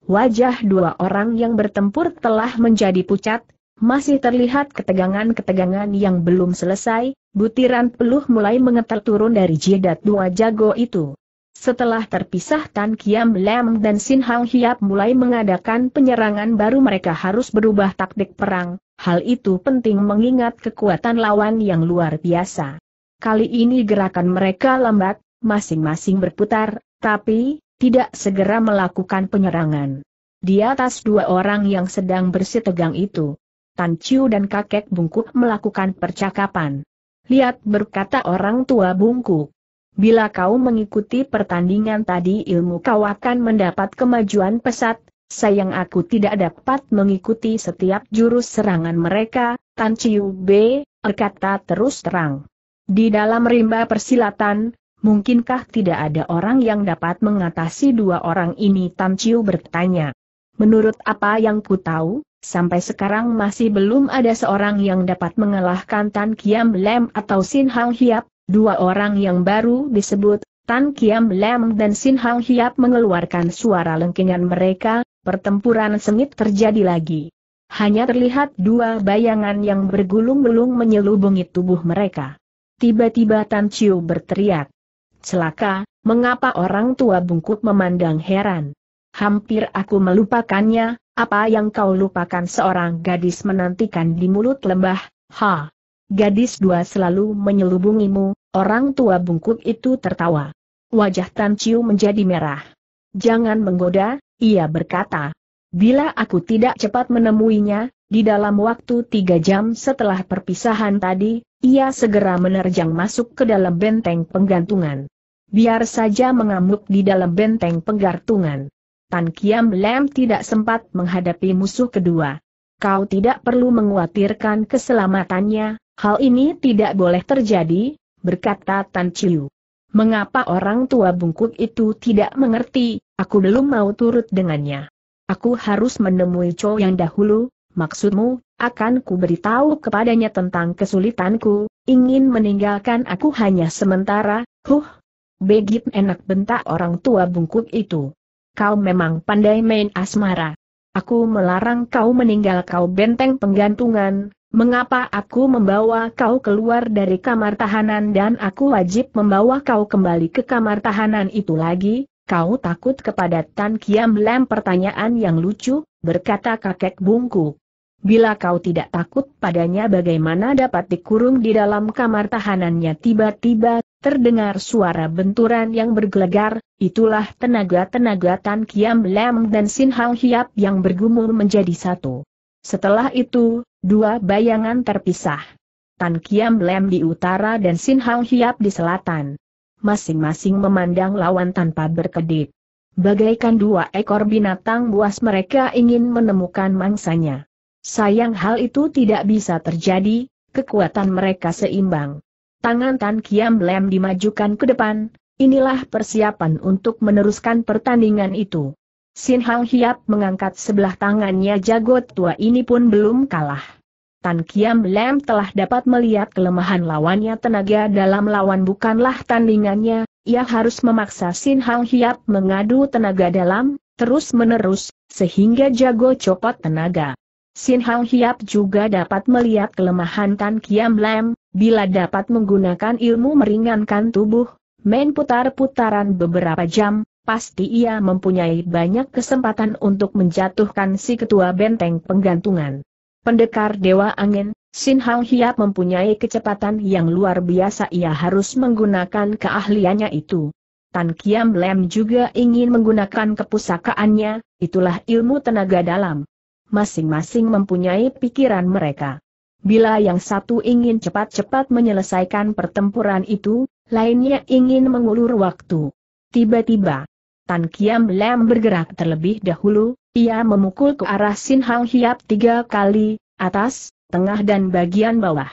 Wajah dua orang yang bertempur telah menjadi pucat, masih terlihat ketegangan-ketegangan yang belum selesai, butiran peluh mulai mengetar turun dari jidat dua jago itu. Setelah terpisah Tan Kiam Lem dan Sin Hang Hiap mulai mengadakan penyerangan baru mereka harus berubah taktik perang, hal itu penting mengingat kekuatan lawan yang luar biasa. Kali ini gerakan mereka lambat, masing-masing berputar, tapi, tidak segera melakukan penyerangan. Di atas dua orang yang sedang bersitegang itu, Tan Chiu dan kakek bungkuk melakukan percakapan. Lihat berkata orang tua bungkuk. Bila kau mengikuti pertandingan tadi ilmu kau akan mendapat kemajuan pesat, sayang aku tidak dapat mengikuti setiap jurus serangan mereka, Tan Chiu B, berkata terus terang. Di dalam rimba persilatan, mungkinkah tidak ada orang yang dapat mengatasi dua orang ini Tan Chiu bertanya. Menurut apa yang ku tahu, sampai sekarang masih belum ada seorang yang dapat mengalahkan Tan Kiam Lem atau Sin Hang Hiap, dua orang yang baru disebut, Tan Kiam Lem dan Sin Hang Hiap mengeluarkan suara lengkingan mereka, pertempuran sengit terjadi lagi. Hanya terlihat dua bayangan yang bergulung-gulung menyelubungi tubuh mereka. Tiba-tiba Tan Chiu berteriak. Celaka, mengapa orang tua bungkuk memandang heran? Hampir aku melupakannya, apa yang kau lupakan seorang gadis menantikan di mulut lembah, ha? Gadis dua selalu menyelubungimu, orang tua bungkuk itu tertawa. Wajah Tan Chiu menjadi merah. Jangan menggoda, ia berkata. Bila aku tidak cepat menemuinya, di dalam waktu tiga jam setelah perpisahan tadi, ia segera menerjang masuk ke dalam benteng penggantungan. Biar saja mengamuk di dalam benteng penggantungan. Tan Kiam Lem tidak sempat menghadapi musuh kedua. Kau tidak perlu menguatirkan keselamatannya, hal ini tidak boleh terjadi, berkata Tan Chiu. Mengapa orang tua bungkuk itu tidak mengerti, aku belum mau turut dengannya. Aku harus menemui Cho yang dahulu, maksudmu, akan ku beritahu kepadanya tentang kesulitanku, ingin meninggalkan aku hanya sementara, huh. Begit enak bentak orang tua bungkuk itu kau memang pandai main asmara. Aku melarang kau meninggal kau benteng penggantungan, mengapa aku membawa kau keluar dari kamar tahanan dan aku wajib membawa kau kembali ke kamar tahanan itu lagi? Kau takut kepada Tan Kiam Lam pertanyaan yang lucu, berkata kakek bungku. Bila kau tidak takut padanya bagaimana dapat dikurung di dalam kamar tahanannya tiba-tiba Terdengar suara benturan yang bergelegar, itulah tenaga-tenaga Tan Kiam Lam dan Sin Hang Hiap yang bergumul menjadi satu. Setelah itu, dua bayangan terpisah. Tan Kiam Lam di utara dan Sin Hang Hiap di selatan. Masing-masing memandang lawan tanpa berkedip. Bagaikan dua ekor binatang buas mereka ingin menemukan mangsanya. Sayang hal itu tidak bisa terjadi, kekuatan mereka seimbang tangan Tan Kiam Lem dimajukan ke depan, inilah persiapan untuk meneruskan pertandingan itu. Sin Hang Hiap mengangkat sebelah tangannya jagot tua ini pun belum kalah. Tan Kiam Lem telah dapat melihat kelemahan lawannya tenaga dalam lawan bukanlah tandingannya, ia harus memaksa Sin Hang Hiap mengadu tenaga dalam, terus-menerus, sehingga jago copot tenaga. Sin Hang Hiap juga dapat melihat kelemahan Tan Kiam Lem, Bila dapat menggunakan ilmu meringankan tubuh, main putar-putaran beberapa jam, pasti ia mempunyai banyak kesempatan untuk menjatuhkan si ketua benteng penggantungan. Pendekar Dewa Angin, Sin Hang Hiap mempunyai kecepatan yang luar biasa ia harus menggunakan keahliannya itu. Tan Kiam Lem juga ingin menggunakan kepusakaannya, itulah ilmu tenaga dalam. Masing-masing mempunyai pikiran mereka. Bila yang satu ingin cepat-cepat menyelesaikan pertempuran itu, lainnya ingin mengulur waktu. Tiba-tiba, Tan Kiam Lam bergerak terlebih dahulu, ia memukul ke arah Sin Hang Hiap tiga kali, atas, tengah dan bagian bawah.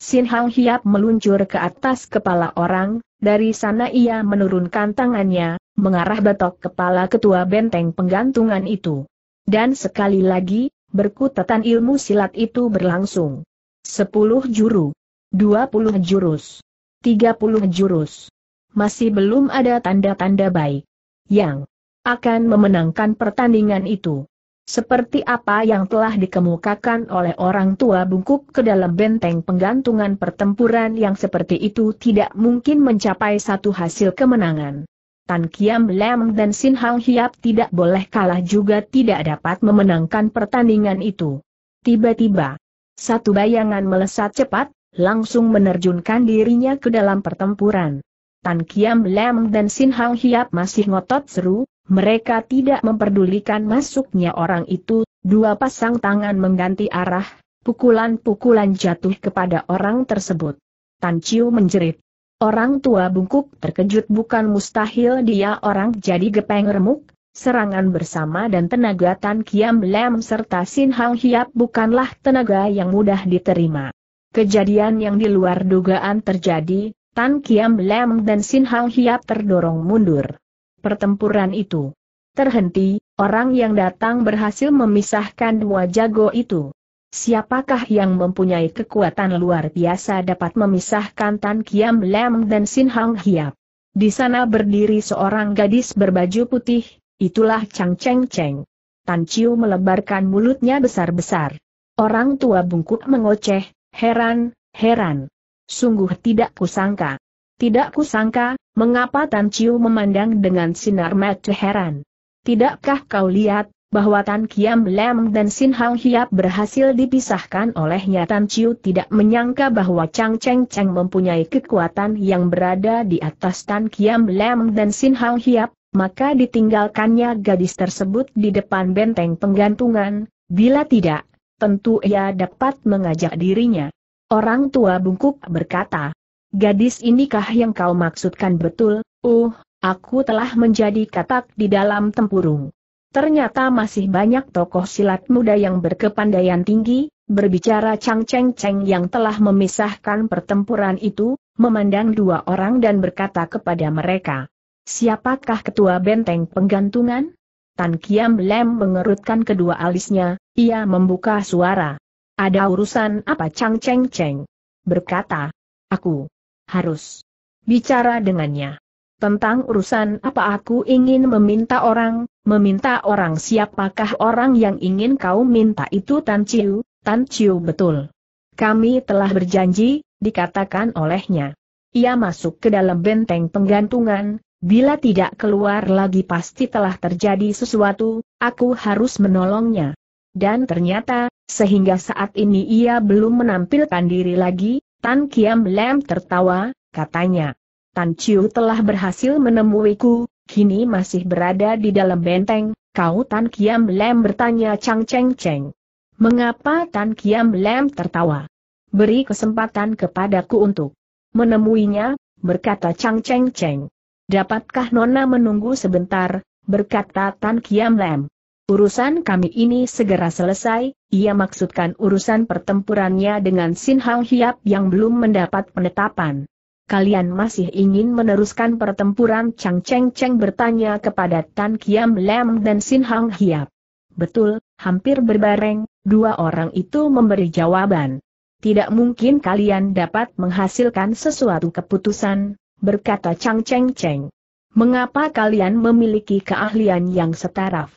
Sin Hang Hiap meluncur ke atas kepala orang, dari sana ia menurunkan tangannya, mengarah batok kepala ketua benteng penggantungan itu. Dan sekali lagi, berkutatan ilmu silat itu berlangsung. Sepuluh juru. Dua puluh jurus. Tiga puluh jurus. Masih belum ada tanda-tanda baik. Yang akan memenangkan pertandingan itu. Seperti apa yang telah dikemukakan oleh orang tua bungkuk ke dalam benteng penggantungan pertempuran yang seperti itu tidak mungkin mencapai satu hasil kemenangan. Tan Kiam Lam dan Sin Hang Hiap tidak boleh kalah juga tidak dapat memenangkan pertandingan itu. Tiba-tiba, satu bayangan melesat cepat, langsung menerjunkan dirinya ke dalam pertempuran. Tan Kiam Lam dan Sin Hang Hiap masih ngotot seru, mereka tidak memperdulikan masuknya orang itu, dua pasang tangan mengganti arah, pukulan-pukulan jatuh kepada orang tersebut. Tan Chiu menjerit. Orang tua bungkuk terkejut bukan mustahil dia orang jadi gepeng remuk, Serangan bersama dan tenaga Tan Kiam Lam serta Sin Hang Hiap bukanlah tenaga yang mudah diterima. Kejadian yang di luar dugaan terjadi, Tan Kiam Lam dan Sin Hang Hiap terdorong mundur. Pertempuran itu terhenti, orang yang datang berhasil memisahkan dua jago itu. Siapakah yang mempunyai kekuatan luar biasa dapat memisahkan Tan Kiam Lam dan Sin Hang Hiap? Di sana berdiri seorang gadis berbaju putih, Itulah Chang Cheng Cheng. Tan Chiu melebarkan mulutnya besar-besar. Orang tua bungkuk mengoceh, heran, heran. Sungguh tidak kusangka. Tidak kusangka, mengapa Tan Chiu memandang dengan sinar mata heran. Tidakkah kau lihat, bahwa Tan Kiam Lam dan Sin Hang Hiap berhasil dipisahkan olehnya Tan Chiu tidak menyangka bahwa Chang Cheng Cheng mempunyai kekuatan yang berada di atas Tan Kiam Lam dan Sin Hang Hiap, maka ditinggalkannya gadis tersebut di depan benteng penggantungan, bila tidak, tentu ia dapat mengajak dirinya. Orang tua bungkuk berkata, gadis inikah yang kau maksudkan betul, uh, aku telah menjadi katak di dalam tempurung. Ternyata masih banyak tokoh silat muda yang berkepandaian tinggi, berbicara cang-ceng-ceng yang telah memisahkan pertempuran itu, memandang dua orang dan berkata kepada mereka, Siapakah ketua benteng penggantungan? Tan Kiam Lem mengerutkan kedua alisnya, ia membuka suara. Ada urusan apa Chang Cheng Cheng? Berkata, aku harus bicara dengannya. Tentang urusan apa aku ingin meminta orang, meminta orang siapakah orang yang ingin kau minta itu Tan Chiu, Tan Chiu betul. Kami telah berjanji, dikatakan olehnya. Ia masuk ke dalam benteng penggantungan, Bila tidak keluar lagi pasti telah terjadi sesuatu, aku harus menolongnya. Dan ternyata, sehingga saat ini ia belum menampilkan diri lagi, Tan Kiam Lem tertawa, katanya. Tan Chiu telah berhasil menemuiku, kini masih berada di dalam benteng, kau Tan Kiam Lem bertanya Chang Cheng Cheng. Mengapa Tan Kiam Lem tertawa? Beri kesempatan kepadaku untuk menemuinya, berkata Chang Cheng Cheng. Dapatkah Nona menunggu sebentar, berkata Tan Kiam Lem. Urusan kami ini segera selesai, ia maksudkan urusan pertempurannya dengan Sin Hang Hiap yang belum mendapat penetapan. Kalian masih ingin meneruskan pertempuran Chang Cheng Cheng bertanya kepada Tan Kiam Lem dan Sin Hang Hiap. Betul, hampir berbareng, dua orang itu memberi jawaban. Tidak mungkin kalian dapat menghasilkan sesuatu keputusan, berkata Chang Cheng Cheng. Mengapa kalian memiliki keahlian yang setaraf?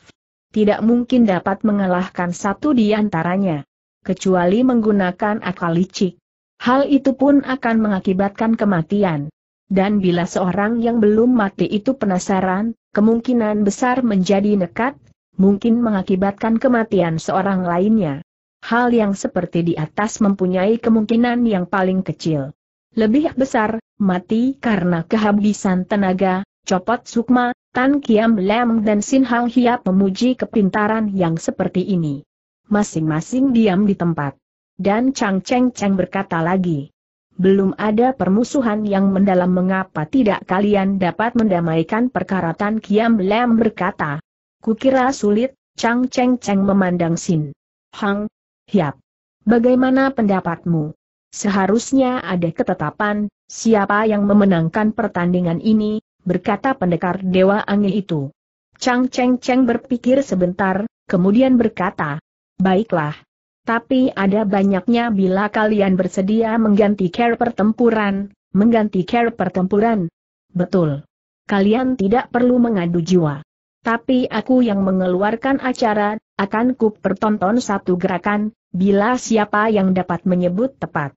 Tidak mungkin dapat mengalahkan satu di antaranya. Kecuali menggunakan akal licik. Hal itu pun akan mengakibatkan kematian. Dan bila seorang yang belum mati itu penasaran, kemungkinan besar menjadi nekat, mungkin mengakibatkan kematian seorang lainnya. Hal yang seperti di atas mempunyai kemungkinan yang paling kecil lebih besar, mati karena kehabisan tenaga, copot sukma, Tan Kiam Lem dan Sin Hang Hiap memuji kepintaran yang seperti ini. Masing-masing diam di tempat. Dan Chang Cheng Cheng berkata lagi. Belum ada permusuhan yang mendalam mengapa tidak kalian dapat mendamaikan perkara Tan Kiam Lem berkata. Kukira sulit, Chang Cheng Cheng memandang Sin. Hang, Hiap. Bagaimana pendapatmu? Seharusnya ada ketetapan, siapa yang memenangkan pertandingan ini, berkata pendekar Dewa Angin itu. Chang Cheng Cheng berpikir sebentar, kemudian berkata, Baiklah. Tapi ada banyaknya bila kalian bersedia mengganti care pertempuran, mengganti care pertempuran. Betul. Kalian tidak perlu mengadu jiwa. Tapi aku yang mengeluarkan acara, akan ku pertonton satu gerakan, bila siapa yang dapat menyebut tepat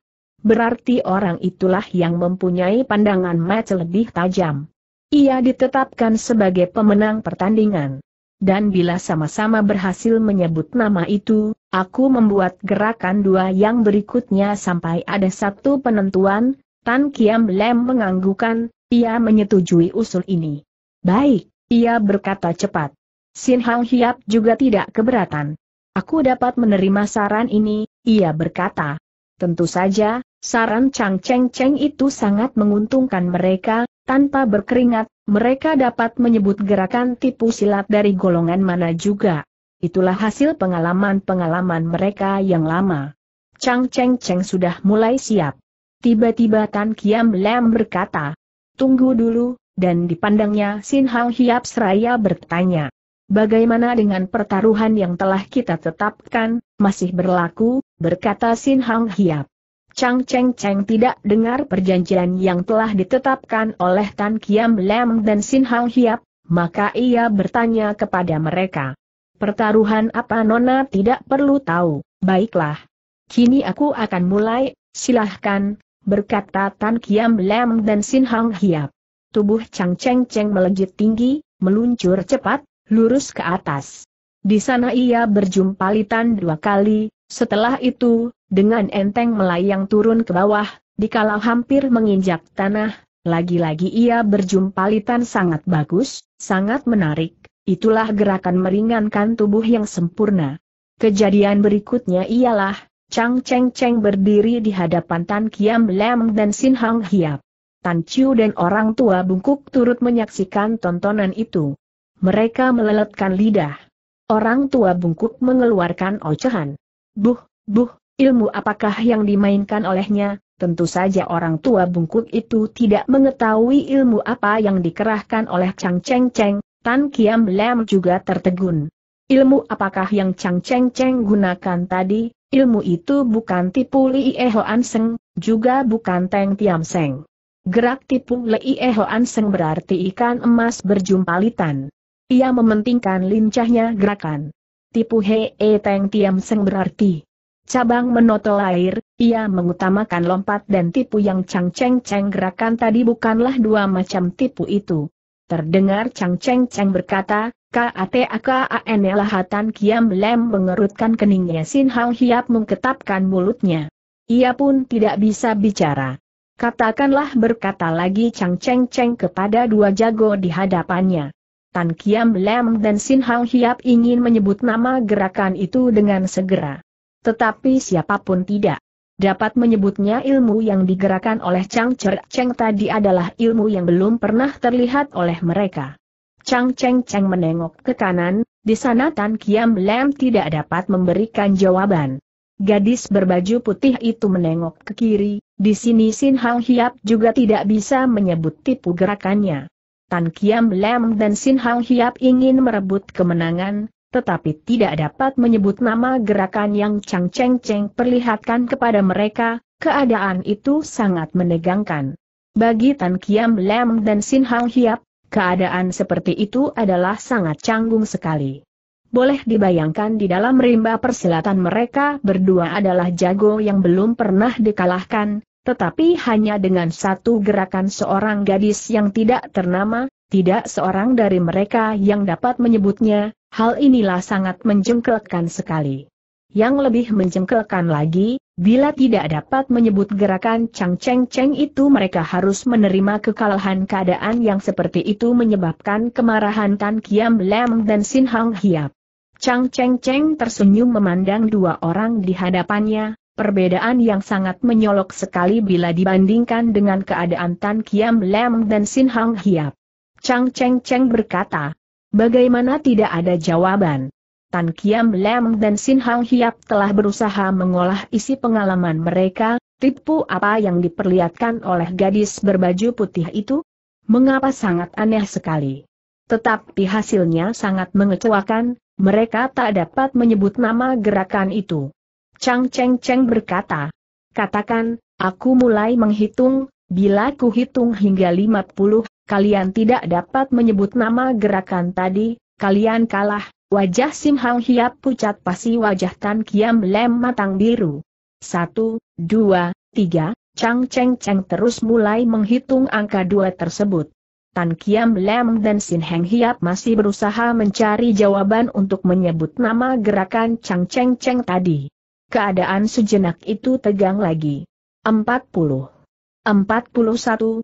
berarti orang itulah yang mempunyai pandangan mata lebih tajam. Ia ditetapkan sebagai pemenang pertandingan. Dan bila sama-sama berhasil menyebut nama itu, aku membuat gerakan dua yang berikutnya sampai ada satu penentuan, Tan Kiam Lem menganggukan, ia menyetujui usul ini. Baik, ia berkata cepat. Sin Hang Hiap juga tidak keberatan. Aku dapat menerima saran ini, ia berkata. Tentu saja, saran Chang Cheng Cheng itu sangat menguntungkan mereka, tanpa berkeringat, mereka dapat menyebut gerakan tipu silat dari golongan mana juga. Itulah hasil pengalaman-pengalaman mereka yang lama. Chang Cheng Cheng sudah mulai siap. Tiba-tiba Tan Kiam Lam berkata, Tunggu dulu, dan dipandangnya Sin Hang Hiap Seraya bertanya. Bagaimana dengan pertaruhan yang telah kita tetapkan, masih berlaku, berkata Sin Hang Hiap. Chang Cheng Cheng tidak dengar perjanjian yang telah ditetapkan oleh Tan Kiam Lam dan Sin Hang Hiap, maka ia bertanya kepada mereka. Pertaruhan apa Nona tidak perlu tahu, baiklah. Kini aku akan mulai, silahkan, berkata Tan Kiam Lam dan Sin Hang Hiap. Tubuh Chang Cheng Cheng melejit tinggi, meluncur cepat, lurus ke atas. Di sana ia berjumpa Litan dua kali, setelah itu, dengan enteng melayang turun ke bawah, dikala hampir menginjak tanah, lagi-lagi ia berjumpa Litan sangat bagus, sangat menarik, itulah gerakan meringankan tubuh yang sempurna. Kejadian berikutnya ialah, Chang Cheng Cheng berdiri di hadapan Tan Kiam Lem dan Sin Hang Hiap. Tan Chiu dan orang tua bungkuk turut menyaksikan tontonan itu. Mereka meleletkan lidah. Orang tua bungkuk mengeluarkan ocehan. Buh, buh, ilmu apakah yang dimainkan olehnya? Tentu saja orang tua bungkuk itu tidak mengetahui ilmu apa yang dikerahkan oleh Chang Cheng Cheng, Tan Kiam Lam juga tertegun. Ilmu apakah yang Chang Cheng Cheng gunakan tadi? Ilmu itu bukan tipu Li e Hoan Seng, juga bukan Teng Tiam Seng. Gerak tipu Li e Hoan Seng berarti ikan emas berjumpalitan. Ia mementingkan lincahnya gerakan. Tipu hee teng tiam seng berarti. Cabang menotol air, ia mengutamakan lompat dan tipu yang cang-ceng-ceng gerakan tadi bukanlah dua macam tipu itu. Terdengar cang-ceng-ceng berkata, e Lahatan Kiam Lem mengerutkan keningnya Sin Hang Hiap mengketapkan mulutnya. Ia pun tidak bisa bicara. Katakanlah berkata lagi cang ceng ceng kepada dua jago di hadapannya. Tan Kiam Lem dan Sin Hang Hiap ingin menyebut nama gerakan itu dengan segera. Tetapi siapapun tidak dapat menyebutnya ilmu yang digerakkan oleh Chang Cher Cheng tadi adalah ilmu yang belum pernah terlihat oleh mereka. Chang Cheng Cheng menengok ke kanan, di sana Tan Kiam Lem tidak dapat memberikan jawaban. Gadis berbaju putih itu menengok ke kiri, di sini Sin Hang Hiap juga tidak bisa menyebut tipu gerakannya. Tan Kiam Lem dan Sin Hang Hiap ingin merebut kemenangan, tetapi tidak dapat menyebut nama gerakan yang Chang Cheng Cheng perlihatkan kepada mereka, keadaan itu sangat menegangkan. Bagi Tan Kiam Lem dan Sin Hang Hiap, keadaan seperti itu adalah sangat canggung sekali. Boleh dibayangkan di dalam rimba persilatan mereka berdua adalah jago yang belum pernah dikalahkan, tetapi hanya dengan satu gerakan seorang gadis yang tidak ternama, tidak seorang dari mereka yang dapat menyebutnya, hal inilah sangat menjengkelkan sekali. Yang lebih menjengkelkan lagi, bila tidak dapat menyebut gerakan Chang Cheng Cheng itu mereka harus menerima kekalahan keadaan yang seperti itu menyebabkan kemarahan Tan Kiam Lem dan Sin Hang Hiap. Chang Cheng Cheng tersenyum memandang dua orang di hadapannya, perbedaan yang sangat menyolok sekali bila dibandingkan dengan keadaan Tan Kiam Lem dan Sin Hang Hiap. Chang Cheng Cheng berkata, bagaimana tidak ada jawaban. Tan Kiam Lem dan Sin Hang Hiap telah berusaha mengolah isi pengalaman mereka, tipu apa yang diperlihatkan oleh gadis berbaju putih itu? Mengapa sangat aneh sekali. Tetapi hasilnya sangat mengecewakan, mereka tak dapat menyebut nama gerakan itu. Chang Cheng Cheng berkata, katakan, aku mulai menghitung, bila ku hitung hingga 50, kalian tidak dapat menyebut nama gerakan tadi, kalian kalah, wajah Sim Hang Hiap pucat pasi wajah Tan Kiam Lem matang biru. Satu, dua, tiga, Chang Cheng Cheng terus mulai menghitung angka dua tersebut. Tan Kiam Lem dan Sin Heng Hiap masih berusaha mencari jawaban untuk menyebut nama gerakan Chang Cheng Cheng tadi. Keadaan sejenak itu tegang lagi. 40. 41, 42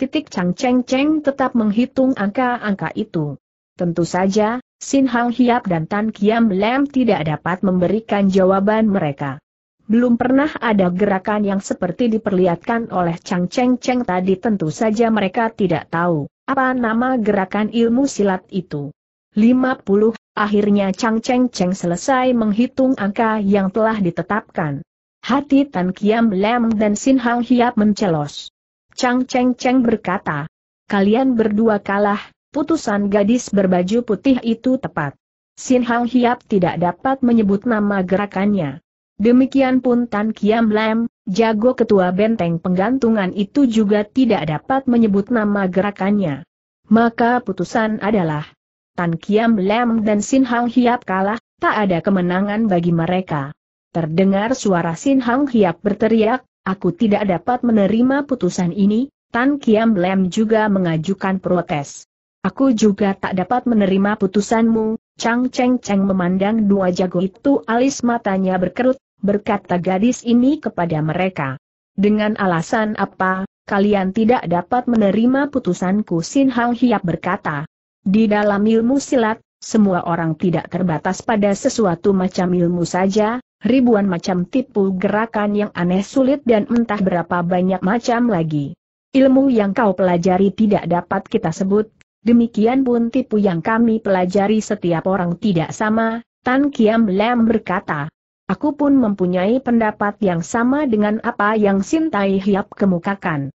titik Chang Cheng Cheng tetap menghitung angka-angka itu. Tentu saja, Sin Hang Hiap dan Tan Kiam Lem tidak dapat memberikan jawaban mereka. Belum pernah ada gerakan yang seperti diperlihatkan oleh Chang Cheng Cheng tadi tentu saja mereka tidak tahu apa nama gerakan ilmu silat itu. 50. Akhirnya Chang Cheng Cheng selesai menghitung angka yang telah ditetapkan. Hati Tan Kiam Lem dan Sin Hang Hiap mencelos. Chang Cheng Cheng berkata, kalian berdua kalah, putusan gadis berbaju putih itu tepat. Sin Hang Hiap tidak dapat menyebut nama gerakannya. Demikian pun Tan Kiam Lem, jago ketua benteng penggantungan itu juga tidak dapat menyebut nama gerakannya. Maka putusan adalah, Tan Kiam Lam dan Sin Hang Hiap kalah, tak ada kemenangan bagi mereka. Terdengar suara Sin Hang Hiap berteriak, aku tidak dapat menerima putusan ini, Tan Kiam Lam juga mengajukan protes. Aku juga tak dapat menerima putusanmu, Chang Cheng Cheng memandang dua jago itu alis matanya berkerut, berkata gadis ini kepada mereka. Dengan alasan apa, kalian tidak dapat menerima putusanku Sin Hang Hiap berkata, di dalam ilmu silat, semua orang tidak terbatas pada sesuatu macam ilmu saja, ribuan macam tipu gerakan yang aneh sulit dan entah berapa banyak macam lagi. Ilmu yang kau pelajari tidak dapat kita sebut, demikian pun tipu yang kami pelajari setiap orang tidak sama, Tan Kiam Lam berkata. Aku pun mempunyai pendapat yang sama dengan apa yang Sintai Hiap kemukakan.